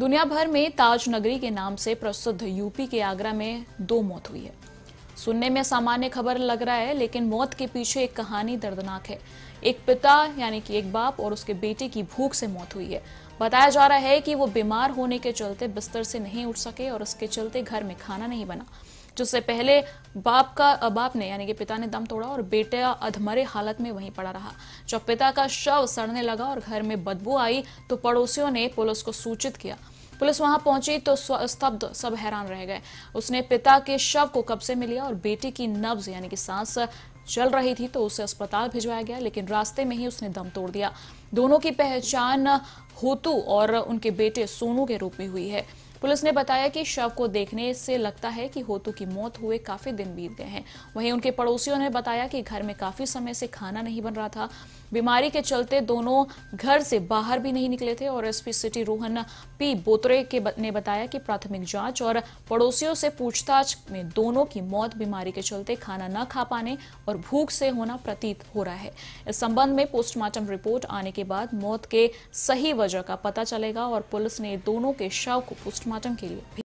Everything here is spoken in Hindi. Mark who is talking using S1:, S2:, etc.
S1: दुनिया भर में ताज नगरी के नाम से प्रसिद्ध यूपी के आगरा में दो मौत हुई है सुनने में सामान्य खबर लग रहा है लेकिन मौत के पीछे एक कहानी दर्दनाक है एक पिता यानी कि एक बाप और उसके बेटे की भूख से मौत हुई है बताया जा रहा है कि वो बीमार होने के चलते बिस्तर से नहीं उठ सके और उसके चलते घर में खाना नहीं बना जिससे पहले बाप का बाप ने यानी कि पिता ने दम तोड़ा और बेटा अधमरे हालत में वहीं पड़ा रहा जब पिता का शव सड़ने लगा और घर में बदबू आई तो पड़ोसियों ने पुलिस को सूचित किया पुलिस वहां पहुंची तो स्तब्ध सब हैरान रह गए उसने पिता के शव को कब्जे में लिया और बेटी की नब्ज यानी कि सांस चल रही थी तो उसे अस्पताल भिजवाया गया लेकिन रास्ते में ही उसने दम तोड़ दिया दोनों की पहचान होतू और उनके बेटे सोनू के रूप में हुई है पुलिस ने बताया कि शव को देखने से लगता है कि होतू की मौत हुए काफी दिन बीत गए हैं वहीं उनके पड़ोसियों ने बताया कि घर में काफी समय से खाना नहीं बन रहा था बीमारी के चलते दोनों घर से बाहर भी नहीं निकले थे और SP city Rohan P Botre के ने बताया कि प्राथमिक जांच और पड़ोसियों से पूछताछ में दोनों की मौत बीमारी के चलते खाना न खा पाने और भूख से होना प्रतीत हो रहा है इस संबंध में पोस्टमार्टम रिपोर्ट आने के बाद मौत के सही वजह वजह का पता चलेगा और पुलिस ने दोनों के शव को पोस्टमार्टम के लिए